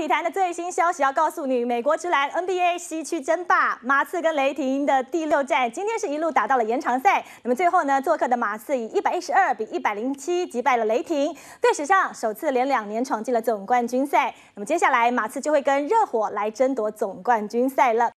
体坛的最新消息要告诉你：美国之蓝 NBA 西区争霸，马刺跟雷霆的第六战，今天是一路打到了延长赛。那么最后呢，做客的马刺以一百一十二比一百零七击败了雷霆，队史上首次连两年闯进了总冠军赛。那么接下来，马刺就会跟热火来争夺总冠军赛了。